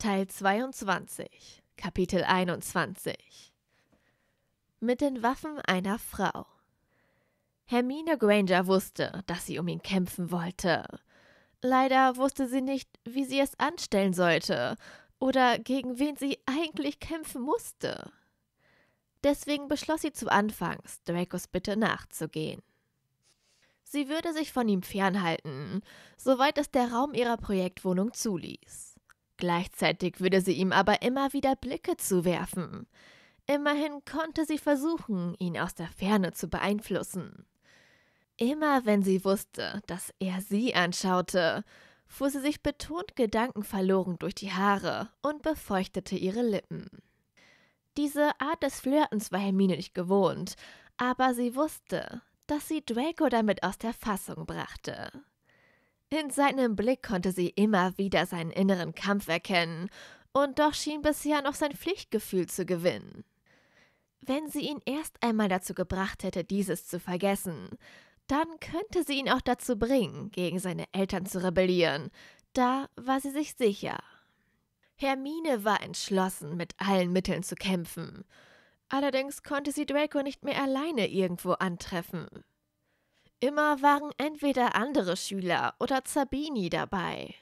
Teil 22, Kapitel 21 Mit den Waffen einer Frau Hermine Granger wusste, dass sie um ihn kämpfen wollte. Leider wusste sie nicht, wie sie es anstellen sollte oder gegen wen sie eigentlich kämpfen musste. Deswegen beschloss sie zu Anfangs, Dracos Bitte nachzugehen. Sie würde sich von ihm fernhalten, soweit es der Raum ihrer Projektwohnung zuließ. Gleichzeitig würde sie ihm aber immer wieder Blicke zuwerfen. Immerhin konnte sie versuchen, ihn aus der Ferne zu beeinflussen. Immer wenn sie wusste, dass er sie anschaute, fuhr sie sich betont gedankenverloren durch die Haare und befeuchtete ihre Lippen. Diese Art des Flirtens war Hermine nicht gewohnt, aber sie wusste, dass sie Draco damit aus der Fassung brachte. In seinem Blick konnte sie immer wieder seinen inneren Kampf erkennen, und doch schien bisher noch sein Pflichtgefühl zu gewinnen. Wenn sie ihn erst einmal dazu gebracht hätte, dieses zu vergessen, dann könnte sie ihn auch dazu bringen, gegen seine Eltern zu rebellieren. Da war sie sich sicher. Hermine war entschlossen, mit allen Mitteln zu kämpfen. Allerdings konnte sie Draco nicht mehr alleine irgendwo antreffen. Immer waren entweder andere Schüler oder Zabini dabei.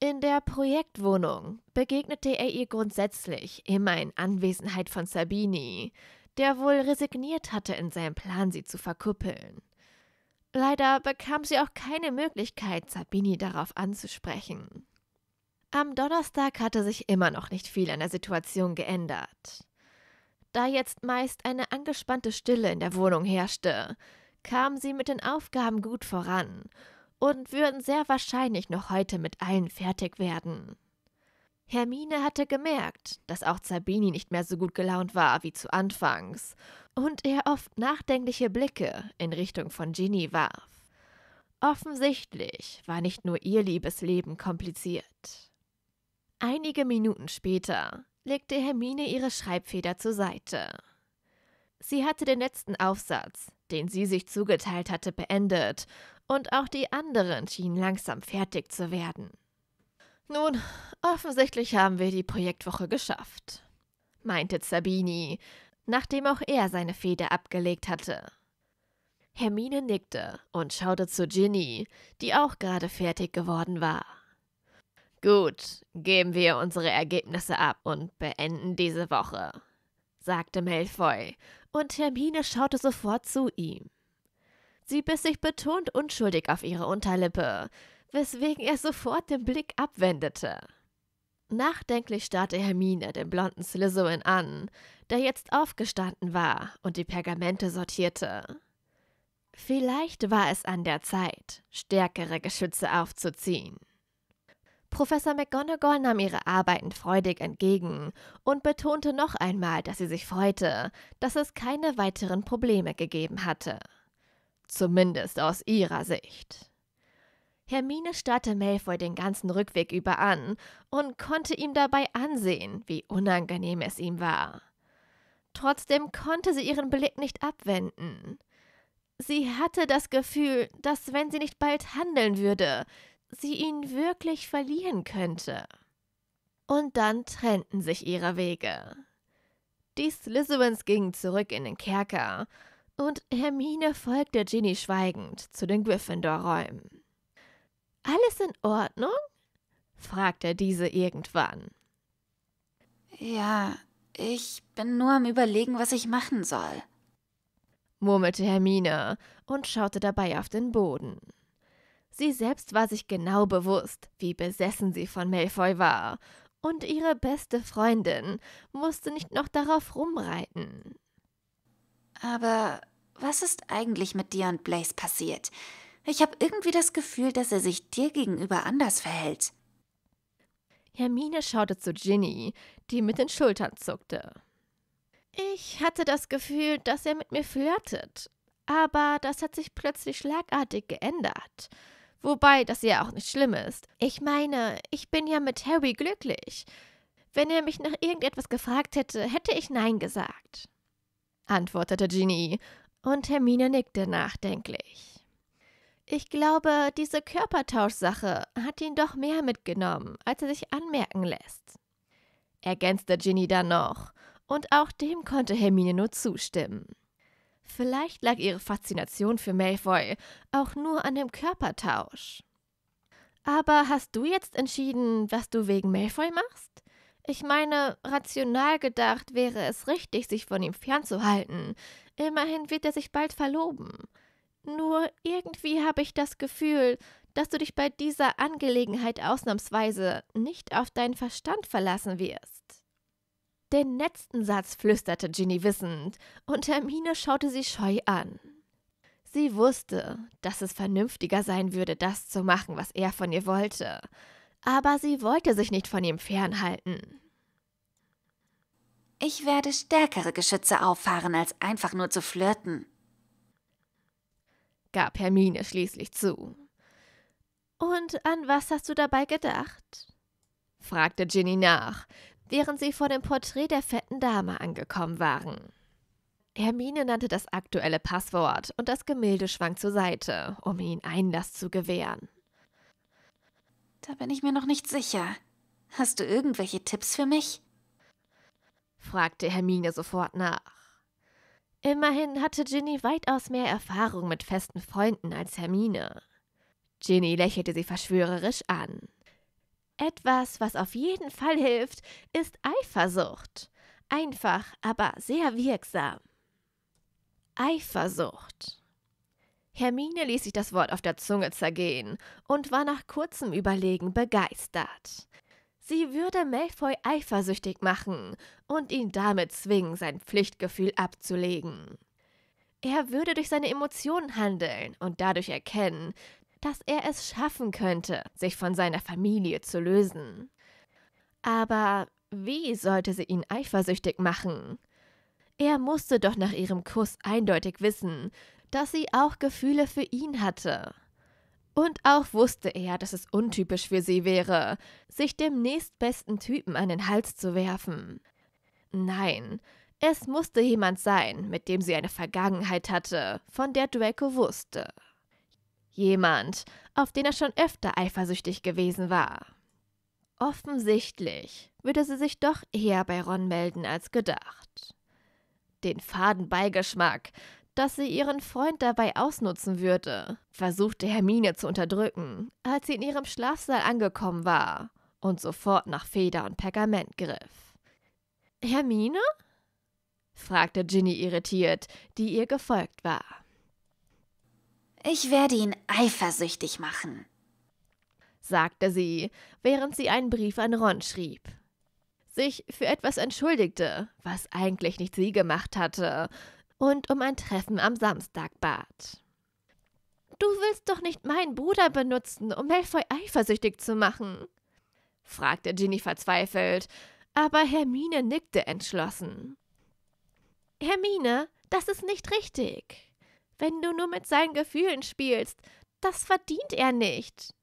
In der Projektwohnung begegnete er ihr grundsätzlich immer in Anwesenheit von Sabini, der wohl resigniert hatte in seinem Plan, sie zu verkuppeln. Leider bekam sie auch keine Möglichkeit, Sabini darauf anzusprechen. Am Donnerstag hatte sich immer noch nicht viel an der Situation geändert. Da jetzt meist eine angespannte Stille in der Wohnung herrschte, kamen sie mit den Aufgaben gut voran und würden sehr wahrscheinlich noch heute mit allen fertig werden. Hermine hatte gemerkt, dass auch Zabini nicht mehr so gut gelaunt war wie zu Anfangs und er oft nachdenkliche Blicke in Richtung von Ginny warf. Offensichtlich war nicht nur ihr Liebesleben kompliziert. Einige Minuten später legte Hermine ihre Schreibfeder zur Seite. Sie hatte den letzten Aufsatz, den sie sich zugeteilt hatte, beendet, und auch die anderen schienen langsam fertig zu werden. Nun, offensichtlich haben wir die Projektwoche geschafft, meinte Zabini, nachdem auch er seine Feder abgelegt hatte. Hermine nickte und schaute zu Ginny, die auch gerade fertig geworden war. Gut, geben wir unsere Ergebnisse ab und beenden diese Woche, sagte Malfoy und Hermine schaute sofort zu ihm. Sie biss sich betont unschuldig auf ihre Unterlippe, weswegen er sofort den Blick abwendete. Nachdenklich starrte Hermine den blonden Slytherin an, der jetzt aufgestanden war und die Pergamente sortierte. Vielleicht war es an der Zeit, stärkere Geschütze aufzuziehen. Professor McGonagall nahm ihre Arbeiten freudig entgegen und betonte noch einmal, dass sie sich freute, dass es keine weiteren Probleme gegeben hatte. Zumindest aus ihrer Sicht. Hermine starrte Malfoy den ganzen Rückweg über an und konnte ihm dabei ansehen, wie unangenehm es ihm war. Trotzdem konnte sie ihren Blick nicht abwenden. Sie hatte das Gefühl, dass wenn sie nicht bald handeln würde, sie ihn wirklich verlieren könnte. Und dann trennten sich ihre Wege. Die Slytherins gingen zurück in den Kerker und Hermine folgte Ginny schweigend zu den Gryffindor-Räumen. Alles in Ordnung? fragte diese irgendwann. Ja, ich bin nur am Überlegen, was ich machen soll, murmelte Hermine und schaute dabei auf den Boden. Sie selbst war sich genau bewusst, wie besessen sie von Malfoy war. Und ihre beste Freundin musste nicht noch darauf rumreiten. Aber was ist eigentlich mit dir und Blaze passiert? Ich habe irgendwie das Gefühl, dass er sich dir gegenüber anders verhält. Hermine schaute zu Ginny, die mit den Schultern zuckte. Ich hatte das Gefühl, dass er mit mir flirtet, aber das hat sich plötzlich schlagartig geändert. Wobei das ja auch nicht schlimm ist. Ich meine, ich bin ja mit Harry glücklich. Wenn er mich nach irgendetwas gefragt hätte, hätte ich Nein gesagt, antwortete Genie, und Hermine nickte nachdenklich. Ich glaube, diese Körpertauschsache hat ihn doch mehr mitgenommen, als er sich anmerken lässt, ergänzte Ginny dann noch, und auch dem konnte Hermine nur zustimmen. Vielleicht lag ihre Faszination für Malfoy auch nur an dem Körpertausch. Aber hast du jetzt entschieden, was du wegen Malfoy machst? Ich meine, rational gedacht wäre es richtig, sich von ihm fernzuhalten. Immerhin wird er sich bald verloben. Nur irgendwie habe ich das Gefühl, dass du dich bei dieser Angelegenheit ausnahmsweise nicht auf deinen Verstand verlassen wirst. Den letzten Satz flüsterte Ginny wissend, und Hermine schaute sie scheu an. Sie wusste, dass es vernünftiger sein würde, das zu machen, was er von ihr wollte, aber sie wollte sich nicht von ihm fernhalten. Ich werde stärkere Geschütze auffahren, als einfach nur zu flirten, gab Hermine schließlich zu. Und an was hast du dabei gedacht? fragte Ginny nach, während sie vor dem Porträt der fetten Dame angekommen waren. Hermine nannte das aktuelle Passwort und das Gemälde schwang zur Seite, um ihnen Einlass zu gewähren. Da bin ich mir noch nicht sicher. Hast du irgendwelche Tipps für mich? fragte Hermine sofort nach. Immerhin hatte Ginny weitaus mehr Erfahrung mit festen Freunden als Hermine. Ginny lächelte sie verschwörerisch an. Etwas, was auf jeden Fall hilft, ist Eifersucht. Einfach, aber sehr wirksam. Eifersucht. Hermine ließ sich das Wort auf der Zunge zergehen und war nach kurzem Überlegen begeistert. Sie würde Malfoy eifersüchtig machen und ihn damit zwingen, sein Pflichtgefühl abzulegen. Er würde durch seine Emotionen handeln und dadurch erkennen, dass er es schaffen könnte, sich von seiner Familie zu lösen. Aber wie sollte sie ihn eifersüchtig machen? Er musste doch nach ihrem Kuss eindeutig wissen, dass sie auch Gefühle für ihn hatte. Und auch wusste er, dass es untypisch für sie wäre, sich dem nächstbesten Typen an den Hals zu werfen. Nein, es musste jemand sein, mit dem sie eine Vergangenheit hatte, von der Draco wusste. Jemand, auf den er schon öfter eifersüchtig gewesen war. Offensichtlich würde sie sich doch eher bei Ron melden als gedacht. Den faden Beigeschmack, dass sie ihren Freund dabei ausnutzen würde, versuchte Hermine zu unterdrücken, als sie in ihrem Schlafsaal angekommen war und sofort nach Feder und Pergament griff. Hermine? fragte Ginny irritiert, die ihr gefolgt war. Ich werde ihn eifersüchtig machen, sagte sie, während sie einen Brief an Ron schrieb. Sich für etwas entschuldigte, was eigentlich nicht sie gemacht hatte, und um ein Treffen am Samstag bat. Du willst doch nicht meinen Bruder benutzen, um Malfoy eifersüchtig zu machen? fragte Ginny verzweifelt, aber Hermine nickte entschlossen. Hermine, das ist nicht richtig. Wenn du nur mit seinen Gefühlen spielst, das verdient er nicht,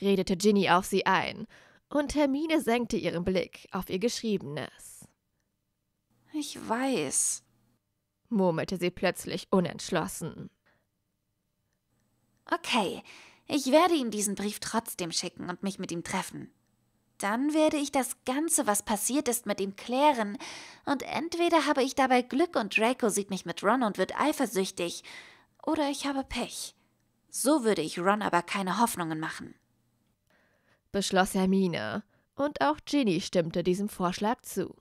redete Ginny auf sie ein, und Hermine senkte ihren Blick auf ihr Geschriebenes. Ich weiß, murmelte sie plötzlich unentschlossen. Okay, ich werde ihm diesen Brief trotzdem schicken und mich mit ihm treffen. Dann werde ich das Ganze, was passiert ist, mit ihm klären. Und entweder habe ich dabei Glück und Draco sieht mich mit Ron und wird eifersüchtig, oder ich habe Pech. So würde ich Ron aber keine Hoffnungen machen. Beschloss Hermine, und auch Ginny stimmte diesem Vorschlag zu.